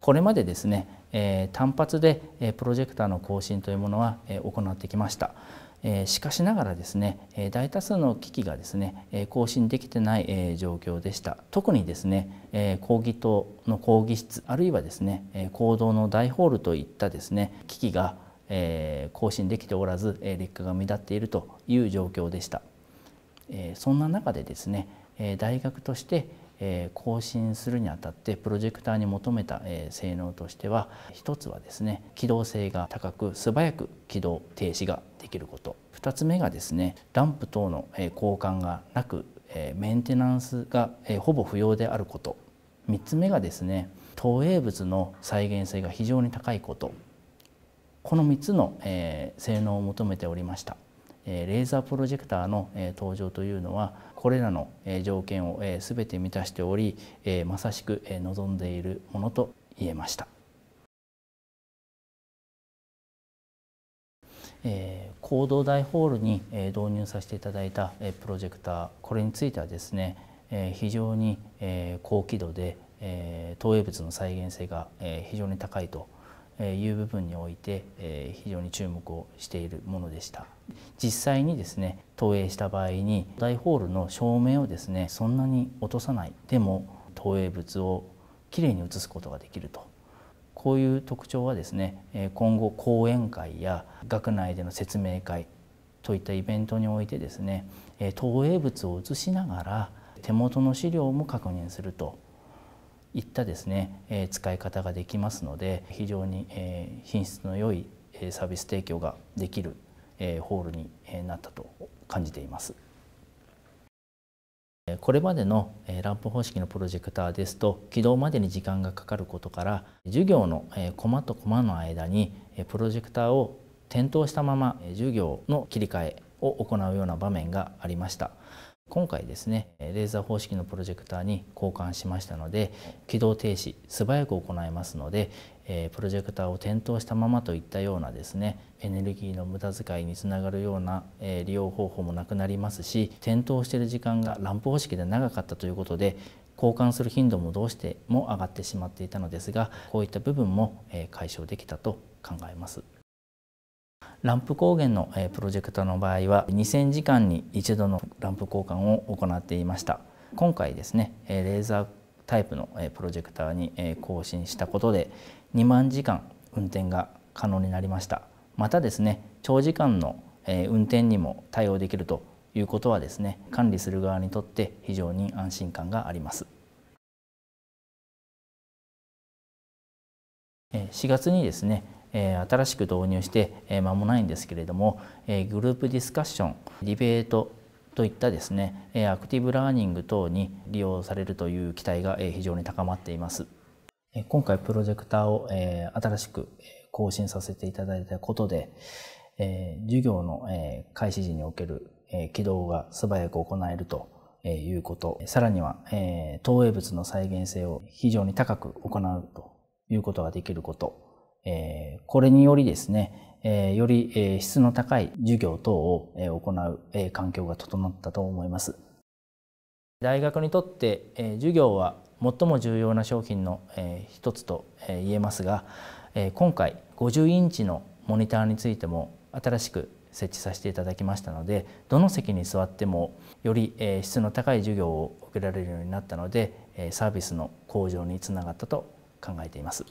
これまでですね、え単発で、えプロジェクターの更新というものは、え行ってきました。しかしながらですね大多数の機器がですね更新できてない状況でした特にですね講義棟の講義室あるいはですね行動の大ホールといったですね機器が更新できておらず劣化が目立っているという状況でしたそんな中でですね大学としてえ更新するにあたってプロジェクターに求めた、え性能としては1つはですね機動性が高く素早く起動停止ができること2つ目がですねランプ等の、え交換がなく、えメンテナンスが、えほぼ不要であること3つ目がですね投影物の再現性が非常に高いことこの3つの、え性能を求めておりました、えレーザープロジェクターの、え登場というのはこれらの条件をすべて満たしておりまさしく望んでいるものと言えました。えー、行動大ホールに、え導入させていただいた、えプロジェクターこれについてはですね、え非常に、え高輝度で、え投影物の再現性が、え非常に高いという部分において非常に注目をしているものでした実際にですね投影した場合に大ホールの照明をですねそんなに落とさないでも投影物をきれいに写すことができるとこういう特徴はですね今後講演会や学内での説明会といったイベントにおいてですね投影物を写しながら手元の資料も確認するといったですね、え使い方ができますので非常に、え品質の良いサービス提供ができる、えホールになったと感じています。これまでのランプ方式のプロジェクターですと起動までに時間がかかることから授業のコマとコマの間にプロジェクターを点灯したまま授業の切り替えを行うような場面がありました今回ですねレーザー方式のプロジェクターに交換しましたので起動停止素早く行いますのでプロジェクターを点灯したままといったようなですねエネルギーの無駄遣いにつながるような利用方法もなくなりますし点灯している時間がランプ方式で長かったということで交換する頻度もどうしても上がってしまっていたのですがこういった部分も解消できたと考えます。ランプ高原のプロジェクトの場合は2000時間に一度のランプ交換を行っていました今回ですねレーザータイプのプロジェクターに更新したことで2万時間運転が可能になりましたまたですね長時間の運転にも対応できるということはですね管理する側にとって非常に安心感があります4月にですねえ新しく導入して間もないんですけれども、えグループディスカッションディベートといったですねアクティブラーニング等に利用されるという期待が非常に高まっています今回プロジェクターを新しく更新させていただいたことで授業の開始時における起動が素早く行えるということさらには投影物の再現性を非常に高く行うということができることえこれによりですね、えより、え質の高い授業等を、え行う、え環境が整ったと思います。大学にとって、え授業は最も重要な商品の、え一つと、え言えますが、え今回50インチのモニターについても新しく設置させていただきましたのでどの席に座ってもより、え質の高い授業を受けられるようになったので、えサービスの向上につながったと考えています。